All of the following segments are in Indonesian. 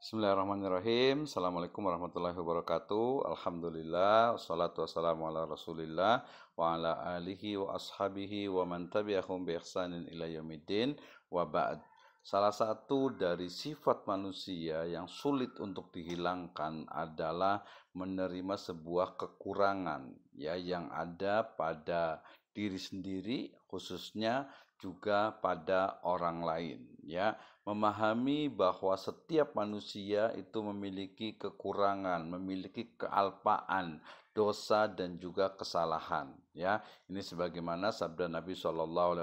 Bismillahirrahmanirrahim. Assalamualaikum warahmatullahi wabarakatuh. Alhamdulillah. Wassalatu wassalamu ala rasulillah wa ala alihi wa ashabihi wa man tabi'ahum bi ihsanin ila yamidin wa ba'd. Salah satu dari sifat manusia yang sulit untuk dihilangkan adalah menerima sebuah kekurangan ya yang ada pada diri sendiri khususnya juga pada orang lain ya memahami bahwa setiap manusia itu memiliki kekurangan memiliki kealpaan dosa dan juga kesalahan ya ini sebagaimana sabda Nabi Shallallahu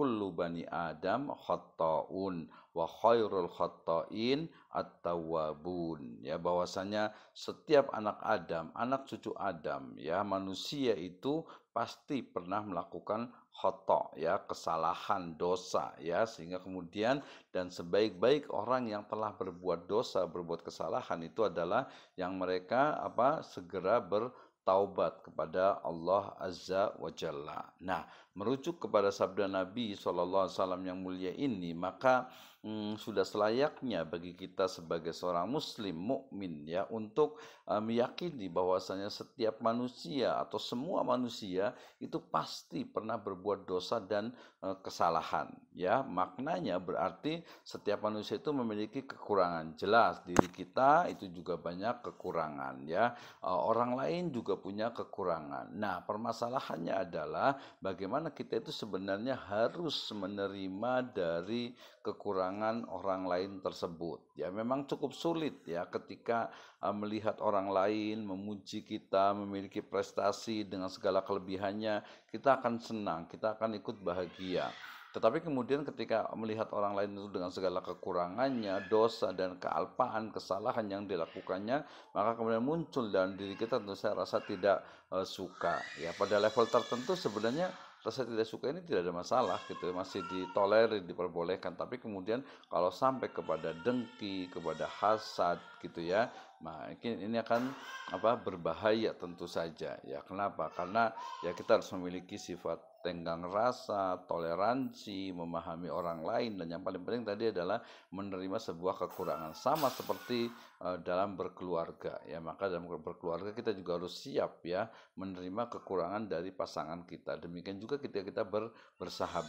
kullu bani adam khattaun wa khairul khattain at-tawwabun ya bahwasanya setiap anak Adam, anak cucu Adam ya manusia itu pasti pernah melakukan khotok ya kesalahan dosa ya sehingga kemudian dan sebaik-baik orang yang telah berbuat dosa berbuat kesalahan itu adalah yang mereka apa segera ber taubat kepada Allah Azza wa Jalla. Nah, merujuk kepada sabda Nabi SAW yang mulia ini, maka hmm, sudah selayaknya bagi kita sebagai seorang muslim mukmin ya untuk uh, meyakini bahwasanya setiap manusia atau semua manusia itu pasti pernah berbuat dosa dan uh, kesalahan ya maknanya berarti setiap manusia itu memiliki kekurangan jelas diri kita itu juga banyak kekurangan ya uh, orang lain juga punya kekurangan nah permasalahannya adalah bagaimana kita itu sebenarnya harus menerima dari kekurangan kekurangan orang lain tersebut. Ya, memang cukup sulit ya ketika eh, melihat orang lain memuji kita, memiliki prestasi dengan segala kelebihannya, kita akan senang, kita akan ikut bahagia. Tetapi kemudian ketika melihat orang lain itu dengan segala kekurangannya, dosa dan kealpaan, kesalahan yang dilakukannya, maka kemudian muncul dalam diri kita tentu saya rasa tidak eh, suka. Ya pada level tertentu sebenarnya rasa tidak suka ini tidak ada masalah gitu ya. masih ditolerir diperbolehkan tapi kemudian kalau sampai kepada dengki kepada hasad gitu ya makin nah ini akan apa berbahaya tentu saja ya kenapa karena ya kita harus memiliki sifat tenggang rasa, toleransi, memahami orang lain, dan yang paling penting tadi adalah menerima sebuah kekurangan. Sama seperti uh, dalam berkeluarga, ya maka dalam berkeluarga kita juga harus siap ya menerima kekurangan dari pasangan kita. Demikian juga ketika kita ber, bersahabat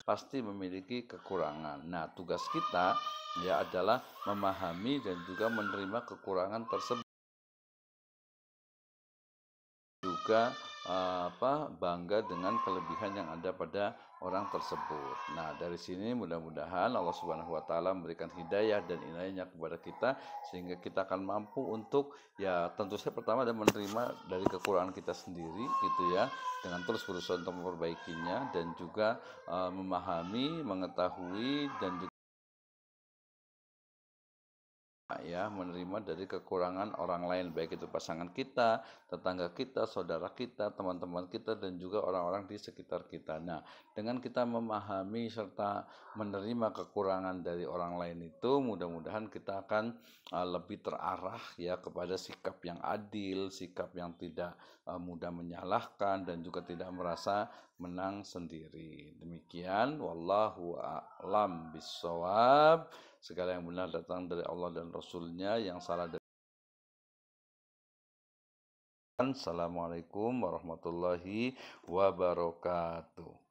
pasti memiliki kekurangan. Nah, tugas kita ya adalah memahami dan juga menerima kekurangan tersebut. juga eh, apa bangga dengan kelebihan yang ada pada orang tersebut. Nah, dari sini mudah-mudahan Allah Subhanahu wa taala memberikan hidayah dan inayahnya kepada kita sehingga kita akan mampu untuk ya tentu saja pertama dan menerima dari kekurangan kita sendiri gitu ya dengan terus berusaha untuk memperbaikinya dan juga uh, memahami, mengetahui dan juga ya menerima dari kekurangan orang lain baik itu pasangan kita, tetangga kita, saudara kita, teman-teman kita dan juga orang-orang di sekitar kita. Nah, dengan kita memahami serta menerima kekurangan dari orang lain itu mudah-mudahan kita akan uh, lebih terarah ya kepada sikap yang adil, sikap yang tidak uh, mudah menyalahkan dan juga tidak merasa menang sendiri. Demikian wallahu a'lam bissawab. Segala yang benar datang dari Allah dan Rasulnya, yang salah dari Assalamualaikum warahmatullahi wabarakatuh.